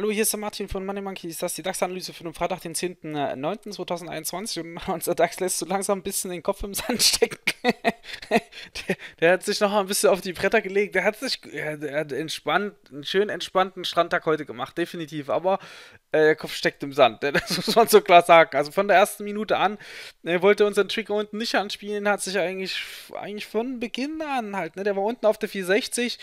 Hallo, hier ist der Martin von Money Monkey. Ist das die DAX-Analyse für den Freitag, den 10.09.2021? Äh, und unser DAX lässt so langsam ein bisschen den Kopf im Sand stecken. der, der, hat sich noch mal ein bisschen auf die Bretter gelegt. Der hat sich der hat entspannt, einen schön entspannten Strandtag heute gemacht, definitiv. Aber äh, der Kopf steckt im Sand. Ne? Das muss man so klar sagen. Also von der ersten Minute an äh, er wollte unseren Trick unten nicht anspielen, hat sich eigentlich, eigentlich von Beginn an halt. Ne? Der war unten auf der 460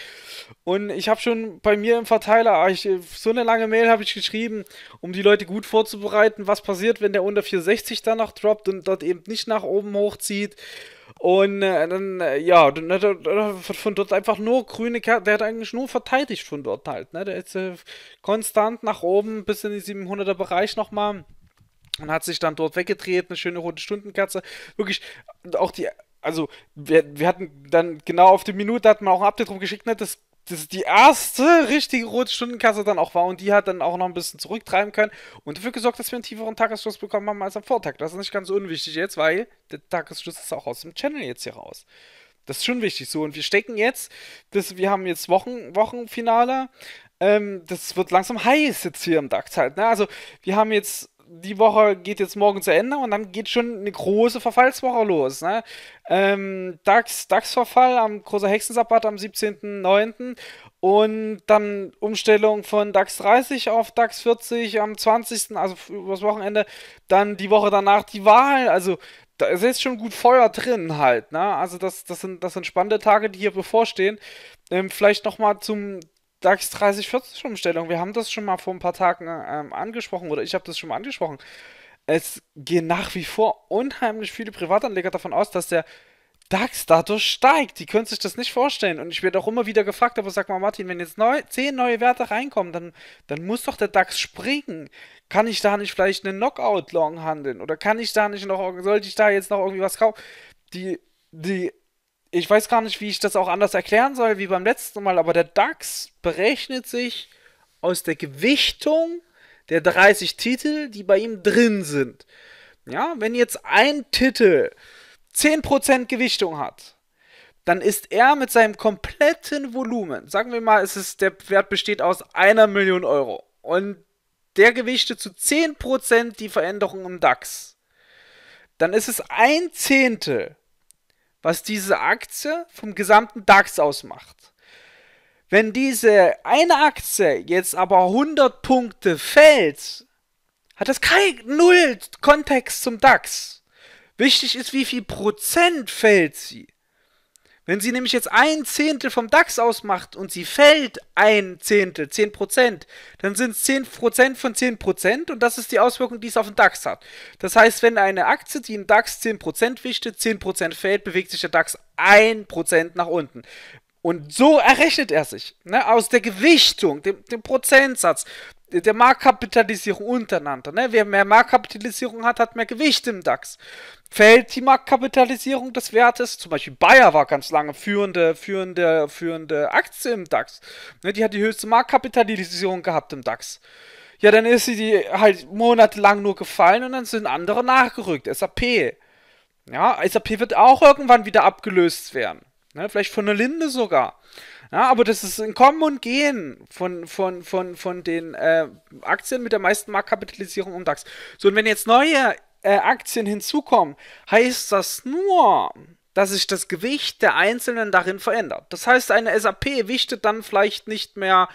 und ich habe schon bei mir im Verteiler ah, ich, so eine lange Mail habe ich geschrieben, um die Leute gut vorzubereiten, was passiert, wenn der unter 460 dann noch droppt und dort eben nicht nach oben hochzieht. Und äh, dann, äh, ja, von dort einfach nur grüne Karte. Der hat eigentlich nur verteidigt von dort halt. Ne? Der ist äh, konstant nach oben bis in den 700er Bereich nochmal. Und hat sich dann dort weggedreht. Eine schöne rote Stundenkerze. Wirklich, auch die also wir, wir, hatten dann genau auf die Minute, hat man auch ein Update drum geschickt, ne, das das die erste richtige rote Stundenkasse dann auch war und die hat dann auch noch ein bisschen zurücktreiben können und dafür gesorgt, dass wir einen tieferen Tagesschluss bekommen haben als am Vortag. Das ist nicht ganz unwichtig jetzt, weil der Tagesschluss ist auch aus dem Channel jetzt hier raus. Das ist schon wichtig so und wir stecken jetzt, das, wir haben jetzt Wochen, Wochenfinale, ähm, das wird langsam heiß jetzt hier im Dark Ne? Also wir haben jetzt die Woche geht jetzt morgen zu Ende und dann geht schon eine große Verfallswoche los. Ne? Ähm, DAX, DAX-Verfall am großer Hexensabbat am 17.09. und dann Umstellung von DAX 30 auf DAX 40 am 20., also übers Wochenende. Dann die Woche danach die Wahl. Also da ist jetzt schon gut Feuer drin halt. Ne? Also das, das, sind, das sind spannende Tage, die hier bevorstehen. Ähm, vielleicht nochmal zum, DAX 3040 Umstellung. Wir haben das schon mal vor ein paar Tagen ähm, angesprochen oder ich habe das schon mal angesprochen. Es gehen nach wie vor unheimlich viele Privatanleger davon aus, dass der DAX dadurch steigt. Die können sich das nicht vorstellen. Und ich werde auch immer wieder gefragt, aber sag mal, Martin, wenn jetzt neu, 10 neue Werte reinkommen, dann, dann muss doch der DAX springen. Kann ich da nicht vielleicht eine Knockout-Long handeln? Oder kann ich da nicht noch, sollte ich da jetzt noch irgendwie was kaufen? Die, die ich weiß gar nicht, wie ich das auch anders erklären soll, wie beim letzten Mal, aber der DAX berechnet sich aus der Gewichtung der 30 Titel, die bei ihm drin sind. Ja, wenn jetzt ein Titel 10% Gewichtung hat, dann ist er mit seinem kompletten Volumen, sagen wir mal, es ist, der Wert besteht aus einer Million Euro und der gewichtet zu 10% die Veränderung im DAX, dann ist es ein Zehntel was diese Aktie vom gesamten DAX ausmacht. Wenn diese eine Aktie jetzt aber 100 Punkte fällt, hat das kein Null Kontext zum DAX. Wichtig ist, wie viel Prozent fällt sie. Wenn sie nämlich jetzt ein Zehntel vom DAX ausmacht und sie fällt ein Zehntel, 10 Prozent, dann sind es 10 Prozent von 10 Prozent und das ist die Auswirkung, die es auf den DAX hat. Das heißt, wenn eine Aktie, die im DAX 10 Prozent wichtet, 10 Prozent fällt, bewegt sich der DAX 1 Prozent nach unten. Und so errechnet er sich. Ne? Aus der Gewichtung, dem, dem Prozentsatz der Marktkapitalisierung untereinander. Ne? Wer mehr Marktkapitalisierung hat, hat mehr Gewicht im DAX. Fällt die Marktkapitalisierung des Wertes, zum Beispiel Bayer war ganz lange führende, führende, führende Aktie im DAX. Ne? Die hat die höchste Marktkapitalisierung gehabt im DAX. Ja, dann ist sie die halt monatelang nur gefallen und dann sind andere nachgerückt. SAP. Ja, SAP wird auch irgendwann wieder abgelöst werden. Ne? Vielleicht von der Linde sogar. Ja, aber das ist ein Kommen und Gehen von, von, von, von den äh, Aktien mit der meisten Marktkapitalisierung um DAX. So, und wenn jetzt neue äh, Aktien hinzukommen, heißt das nur, dass sich das Gewicht der Einzelnen darin verändert. Das heißt, eine SAP wichtet dann vielleicht nicht mehr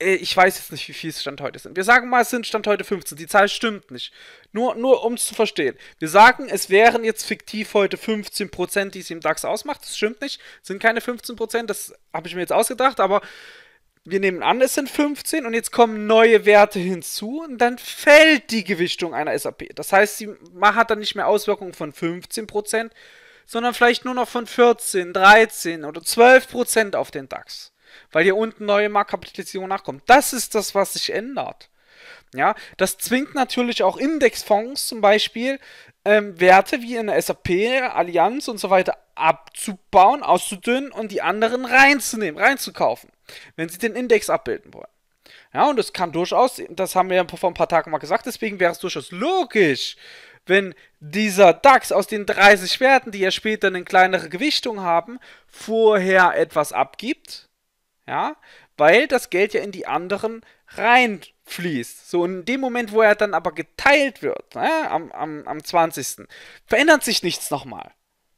äh, ich weiß jetzt nicht, wie viel es Stand heute sind. Wir sagen mal, es sind Stand heute 15. Die Zahl stimmt nicht. Nur, nur um es zu verstehen. Wir sagen, es wären jetzt fiktiv heute 15%, die es im DAX ausmacht. Das stimmt nicht. Es sind keine 15%, das habe ich mir jetzt ausgedacht, aber wir nehmen an, es sind 15 und jetzt kommen neue Werte hinzu und dann fällt die Gewichtung einer SAP. Das heißt, sie hat dann nicht mehr Auswirkungen von 15%, sondern vielleicht nur noch von 14, 13 oder 12% auf den DAX weil hier unten neue Marktkapitalisierung nachkommt. Das ist das, was sich ändert. Ja, das zwingt natürlich auch Indexfonds zum Beispiel ähm, Werte wie in der SAP, Allianz und so weiter abzubauen, auszudünnen und die anderen reinzunehmen, reinzukaufen, wenn sie den Index abbilden wollen. Ja, und das kann durchaus, das haben wir ja vor ein paar Tagen mal gesagt, deswegen wäre es durchaus logisch, wenn dieser DAX aus den 30 Werten, die ja später eine kleinere Gewichtung haben, vorher etwas abgibt ja, weil das Geld ja in die anderen reinfließt. So in dem Moment, wo er dann aber geteilt wird, ne, am, am, am 20. verändert sich nichts nochmal.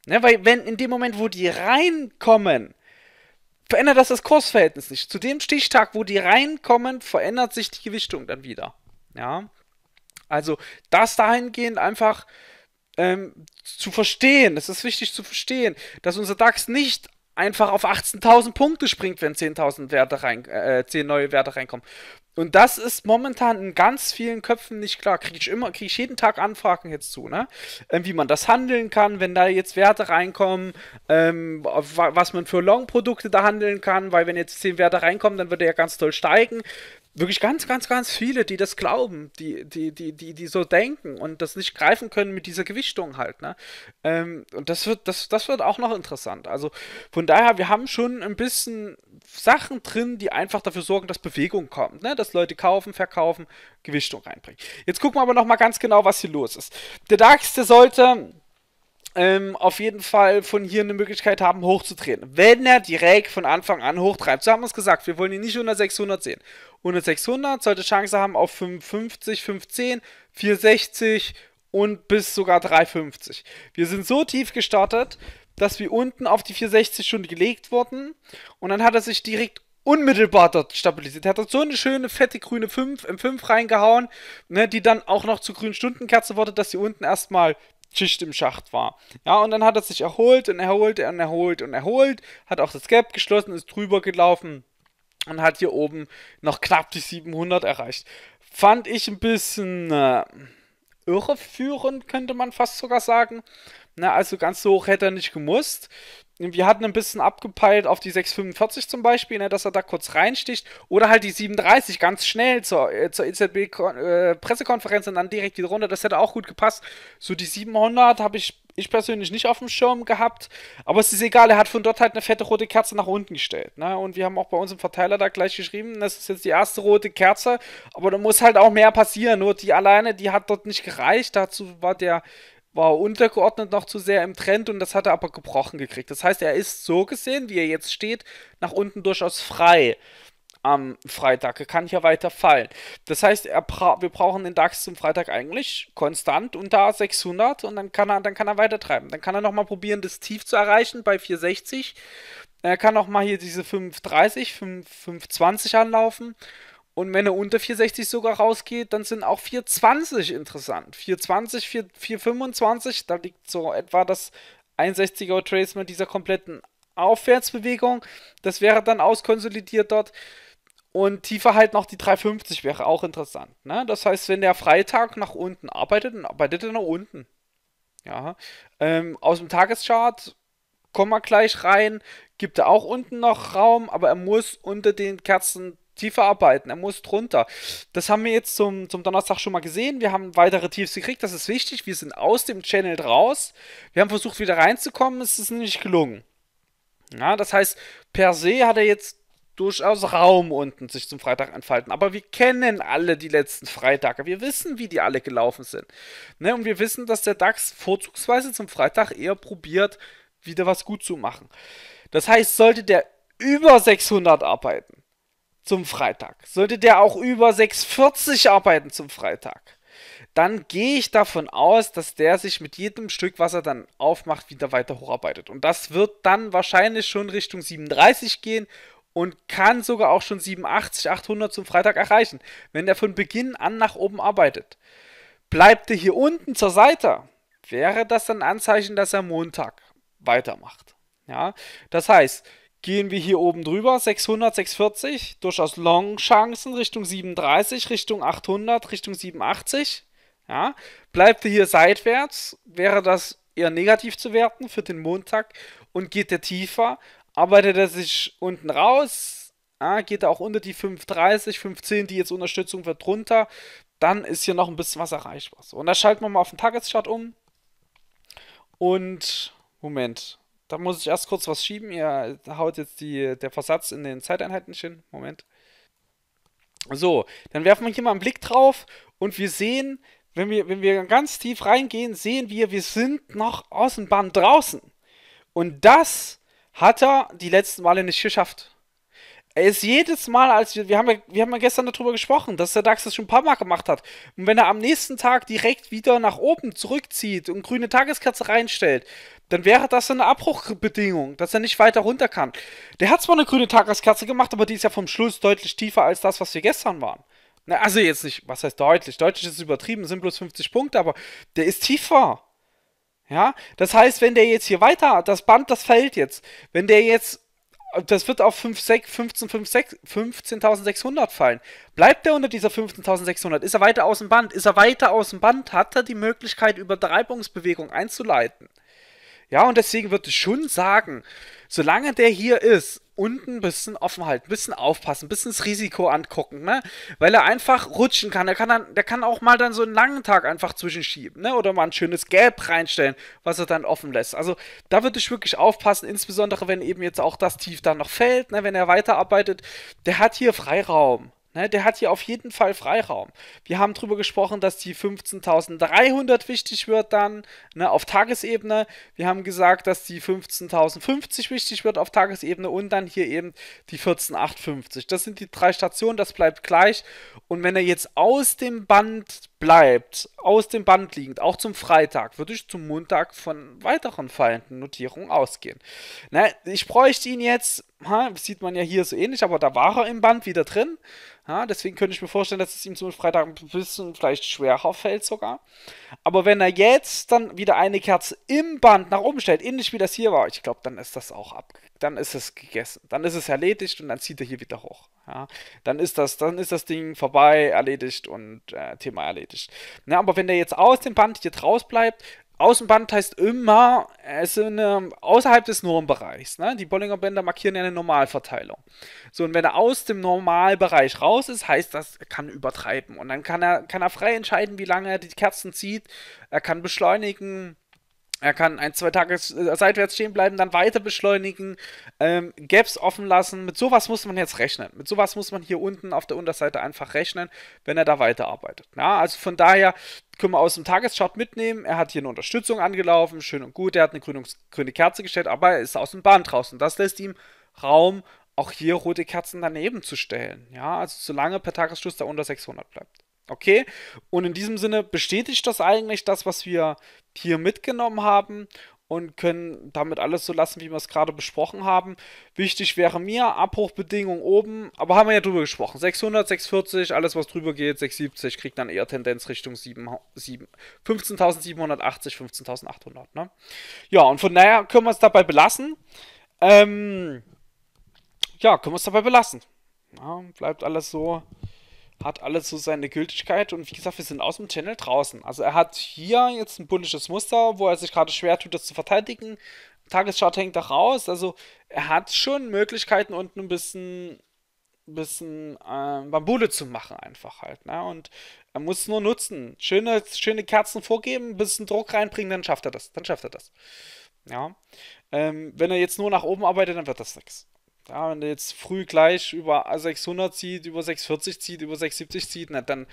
Ne, weil wenn in dem Moment, wo die reinkommen, verändert das das Kursverhältnis nicht. Zu dem Stichtag, wo die reinkommen, verändert sich die Gewichtung dann wieder. Ja, also das dahingehend einfach ähm, zu verstehen, es ist wichtig zu verstehen, dass unser DAX nicht einfach auf 18.000 Punkte springt, wenn 10.000 Werte rein, äh, 10 neue Werte reinkommen. Und das ist momentan in ganz vielen Köpfen nicht klar. Kriege ich immer, kriege ich jeden Tag Anfragen jetzt zu, ne? Ähm, wie man das handeln kann, wenn da jetzt Werte reinkommen, ähm, was man für Long-Produkte da handeln kann, weil wenn jetzt 10 Werte reinkommen, dann würde er ja ganz toll steigen wirklich ganz, ganz, ganz viele, die das glauben, die, die, die, die, die so denken und das nicht greifen können mit dieser Gewichtung halt, ne? Ähm, und das wird, das, das wird auch noch interessant. Also von daher, wir haben schon ein bisschen Sachen drin, die einfach dafür sorgen, dass Bewegung kommt, ne? Dass Leute kaufen, verkaufen, Gewichtung reinbringen. Jetzt gucken wir aber nochmal ganz genau, was hier los ist. Der Darks, der sollte. Ähm, auf jeden Fall von hier eine Möglichkeit haben, hochzudrehen. Wenn er direkt von Anfang an hochtreibt. So haben wir es gesagt, wir wollen ihn nicht unter 600 sehen. 100, 600, sollte Chance haben auf 550, 510, 460 und bis sogar 350. Wir sind so tief gestartet, dass wir unten auf die 460 schon gelegt wurden und dann hat er sich direkt unmittelbar dort stabilisiert. Er hat dort so eine schöne, fette grüne 5 im 5 reingehauen, ne, die dann auch noch zur grünen Stundenkerze wurde, dass sie unten erstmal Schicht im Schacht war. Ja, und dann hat er sich erholt und erholt und erholt und erholt, hat auch das Gap geschlossen, ist drüber gelaufen und hat hier oben noch knapp die 700 erreicht. Fand ich ein bisschen äh, irreführend, könnte man fast sogar sagen. Na, also ganz so hoch hätte er nicht gemusst. Wir hatten ein bisschen abgepeilt auf die 645 zum Beispiel, ne, dass er da kurz reinsticht. Oder halt die 37 ganz schnell zur, äh, zur EZB-Pressekonferenz äh, und dann direkt wieder runter. Das hätte auch gut gepasst. So die 700 habe ich ich persönlich nicht auf dem Schirm gehabt. Aber es ist egal, er hat von dort halt eine fette rote Kerze nach unten gestellt. Ne? Und wir haben auch bei uns im Verteiler da gleich geschrieben, das ist jetzt die erste rote Kerze. Aber da muss halt auch mehr passieren. Nur die alleine, die hat dort nicht gereicht. Dazu war der war untergeordnet noch zu sehr im Trend und das hat er aber gebrochen gekriegt. Das heißt, er ist so gesehen, wie er jetzt steht, nach unten durchaus frei am Freitag. Er kann hier weiter fallen. Das heißt, bra wir brauchen den DAX zum Freitag eigentlich konstant unter 600 und dann kann er, dann kann er weitertreiben. Dann kann er nochmal probieren, das Tief zu erreichen bei 460. Er kann nochmal hier diese 530, 520 anlaufen. Und wenn er unter 460 sogar rausgeht, dann sind auch 420 interessant. 420, 4, 425, da liegt so etwa das 61er Tracement dieser kompletten Aufwärtsbewegung. Das wäre dann auskonsolidiert dort. Und tiefer halt noch die 350 wäre auch interessant. Ne? Das heißt, wenn der Freitag nach unten arbeitet, dann arbeitet er nach unten. Ja. Ähm, aus dem Tageschart kommen wir gleich rein. Gibt er auch unten noch Raum, aber er muss unter den Kerzen tiefer arbeiten. Er muss drunter. Das haben wir jetzt zum, zum Donnerstag schon mal gesehen. Wir haben weitere Tiefs gekriegt. Das ist wichtig. Wir sind aus dem Channel raus. Wir haben versucht, wieder reinzukommen. Es ist nicht gelungen. Ja, das heißt, per se hat er jetzt durchaus Raum unten sich zum Freitag entfalten. Aber wir kennen alle die letzten Freitage. Wir wissen, wie die alle gelaufen sind. Ne? Und wir wissen, dass der DAX vorzugsweise zum Freitag eher probiert, wieder was gut zu machen. Das heißt, sollte der über 600 arbeiten zum Freitag, sollte der auch über 640 arbeiten zum Freitag, dann gehe ich davon aus, dass der sich mit jedem Stück, was er dann aufmacht, wieder weiter hocharbeitet. Und das wird dann wahrscheinlich schon Richtung 37 gehen und kann sogar auch schon 87, 800 zum Freitag erreichen, wenn er von Beginn an nach oben arbeitet. Bleibt er hier unten zur Seite, wäre das dann Anzeichen, dass er Montag weitermacht. Ja, das heißt, gehen wir hier oben drüber, 600, 640, durchaus Long-Chancen Richtung 37, Richtung 800, Richtung 87. Ja, bleibt er hier seitwärts, wäre das eher negativ zu werten für den Montag und geht er tiefer, arbeitet er sich unten raus, ja, ah, geht er auch unter die 5,30, 5,10, die jetzt Unterstützung wird drunter, dann ist hier noch ein bisschen was erreichbar. So, und da schalten wir mal auf den Tageschart um. Und Moment, da muss ich erst kurz was schieben. Ihr haut jetzt die, der Versatz in den Zeiteinheiten hin. Moment. So, dann werfen wir hier mal einen Blick drauf und wir sehen, wenn wir, wenn wir ganz tief reingehen, sehen wir, wir sind noch aus dem Band draußen. Und das hat er die letzten Male nicht geschafft. Er ist jedes Mal, als wir, wir haben ja, wir haben ja gestern darüber gesprochen, dass der DAX das schon ein paar Mal gemacht hat. Und wenn er am nächsten Tag direkt wieder nach oben zurückzieht und grüne Tageskerze reinstellt, dann wäre das eine Abbruchbedingung, dass er nicht weiter runter kann. Der hat zwar eine grüne Tageskerze gemacht, aber die ist ja vom Schluss deutlich tiefer als das, was wir gestern waren. Na, also jetzt nicht, was heißt deutlich? Deutlich ist übertrieben, sind bloß 50 Punkte, aber der ist tiefer. Ja, das heißt, wenn der jetzt hier weiter, das Band, das fällt jetzt. Wenn der jetzt, das wird auf 15.600 15 15.600 fallen. Bleibt er unter dieser 15.600? Ist er weiter aus dem Band? Ist er weiter aus dem Band? Hat er die Möglichkeit, Übertreibungsbewegung einzuleiten? Ja, und deswegen würde ich schon sagen, solange der hier ist, unten ein bisschen offen halten, ein bisschen aufpassen, ein bisschen das Risiko angucken, ne? Weil er einfach rutschen kann. Er kann dann, der kann auch mal dann so einen langen Tag einfach zwischenschieben, ne? Oder mal ein schönes Gelb reinstellen, was er dann offen lässt. Also da würde ich wirklich aufpassen, insbesondere wenn eben jetzt auch das Tief dann noch fällt, ne? Wenn er weiterarbeitet, der hat hier Freiraum. Ne, der hat hier auf jeden Fall Freiraum. Wir haben darüber gesprochen, dass die 15.300 wichtig wird dann ne, auf Tagesebene. Wir haben gesagt, dass die 15.050 wichtig wird auf Tagesebene und dann hier eben die 14.850. Das sind die drei Stationen, das bleibt gleich. Und wenn er jetzt aus dem Band bleibt, aus dem Band liegend, auch zum Freitag, würde ich zum Montag von weiteren fallenden Notierungen ausgehen. Na, ich bräuchte ihn jetzt, ha, sieht man ja hier so ähnlich, aber da war er im Band wieder drin. Ha, deswegen könnte ich mir vorstellen, dass es ihm zum Freitag ein bisschen vielleicht schwerer fällt sogar. Aber wenn er jetzt dann wieder eine Kerze im Band nach oben stellt, ähnlich wie das hier war, ich glaube, dann ist das auch abgegangen dann ist es gegessen. Dann ist es erledigt und dann zieht er hier wieder hoch. Ja, dann, ist das, dann ist das Ding vorbei, erledigt und äh, Thema erledigt. Na, aber wenn der jetzt aus dem Band hier draus bleibt, Außenband heißt immer, es sind, ähm, außerhalb des Normbereichs. Ne? Die Bollinger Bänder markieren ja eine Normalverteilung. So, und wenn er aus dem Normalbereich raus ist, heißt das, er kann übertreiben. Und dann kann er, kann er frei entscheiden, wie lange er die Kerzen zieht. Er kann beschleunigen, er kann ein, zwei Tage äh, seitwärts stehen bleiben, dann weiter beschleunigen, ähm, Gaps offen lassen. Mit sowas muss man jetzt rechnen. Mit sowas muss man hier unten auf der Unterseite einfach rechnen, wenn er da weiterarbeitet. Ja, also von daher können wir aus dem Tageschart mitnehmen. Er hat hier eine Unterstützung angelaufen, schön und gut. Er hat eine Grünungs grüne Kerze gestellt, aber er ist aus dem Bahn draußen. Das lässt ihm Raum, auch hier rote Kerzen daneben zu stellen. Ja, also solange per Tagesschluss da unter 600 bleibt. Okay? Und in diesem Sinne bestätigt das eigentlich das, was wir hier mitgenommen haben und können damit alles so lassen, wie wir es gerade besprochen haben. Wichtig wäre mir Abbruchbedingung oben, aber haben wir ja drüber gesprochen. 600, 640, alles was drüber geht, 670 kriegt dann eher Tendenz Richtung 15.780, 15.800. Ne? Ja, und von daher können wir es dabei belassen. Ähm, ja, können wir es dabei belassen. Ja, bleibt alles so hat alles so seine Gültigkeit und wie gesagt, wir sind aus dem Channel draußen. Also er hat hier jetzt ein bullisches Muster, wo er sich gerade schwer tut, das zu verteidigen. Tagesschart hängt da raus. Also er hat schon Möglichkeiten unten ein bisschen, bisschen äh, Bambule zu machen einfach halt. Ne? Und er muss nur nutzen. Schöne, schöne Kerzen vorgeben, ein bisschen Druck reinbringen, dann schafft er das. Dann schafft er das. Ja. Ähm, wenn er jetzt nur nach oben arbeitet, dann wird das nichts. Ja, wenn der jetzt früh gleich über 600 zieht, über 640 zieht, über 670 zieht, na, dann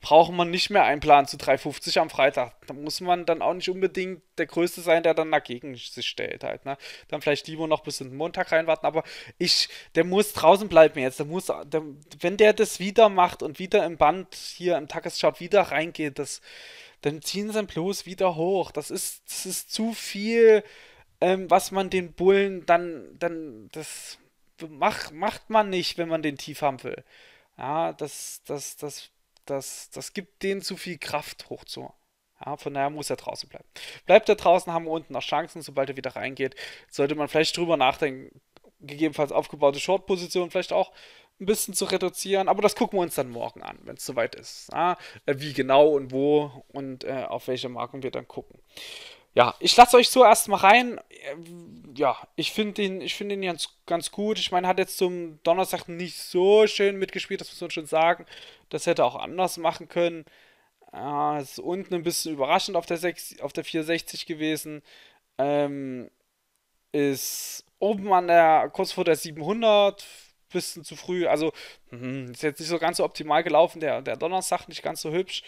braucht man nicht mehr einen Plan zu 350 am Freitag. Da muss man dann auch nicht unbedingt der Größte sein, der dann dagegen sich stellt halt. Ne? Dann vielleicht lieber noch bis in den Montag reinwarten, aber ich, der muss draußen bleiben jetzt. Der muss, der, wenn der das wieder macht und wieder im Band hier im Tagesschart wieder reingeht, das, dann ziehen sie ihn bloß wieder hoch. Das ist, das ist zu viel, ähm, was man den Bullen dann, dann, das mach, macht man nicht, wenn man den tief haben will. Ja, das, das, das, das, das gibt denen zu viel Kraft hochzumachen. Ja, von daher muss er draußen bleiben. Bleibt er draußen, haben wir unten noch Chancen. Sobald er wieder reingeht, sollte man vielleicht drüber nachdenken, gegebenenfalls aufgebaute Short-Position vielleicht auch ein bisschen zu reduzieren. Aber das gucken wir uns dann morgen an, wenn es soweit ist. Ja, äh, wie genau und wo und äh, auf welche Marken wir dann gucken. Ja, ich lasse euch so erstmal rein. Ähm, ja, ich finde ihn, ich finde ihn ganz, ganz gut. Ich meine, hat jetzt zum Donnerstag nicht so schön mitgespielt, das muss man schon sagen. Das hätte er auch anders machen können. Äh, ist unten ein bisschen überraschend auf der, 6, auf der 460 gewesen. Ähm, ist oben an der, kurz vor der 700, bisschen zu früh. Also, hm, ist jetzt nicht so ganz so optimal gelaufen, der, der Donnerstag nicht ganz so hübsch.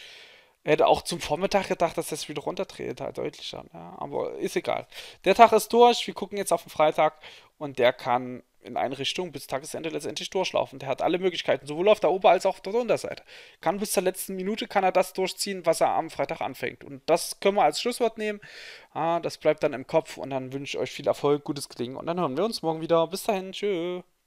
Hätte auch zum Vormittag gedacht, dass das wieder runterdreht, halt deutlicher. Ne? Aber ist egal. Der Tag ist durch, wir gucken jetzt auf den Freitag und der kann in eine Richtung bis Tagesende letztendlich durchlaufen. Der hat alle Möglichkeiten, sowohl auf der Ober- als auch auf der Unterseite. Kann bis zur letzten Minute, kann er das durchziehen, was er am Freitag anfängt. Und das können wir als Schlusswort nehmen. Ah, das bleibt dann im Kopf und dann wünsche ich euch viel Erfolg, gutes Klingen und dann hören wir uns morgen wieder. Bis dahin, tschüss.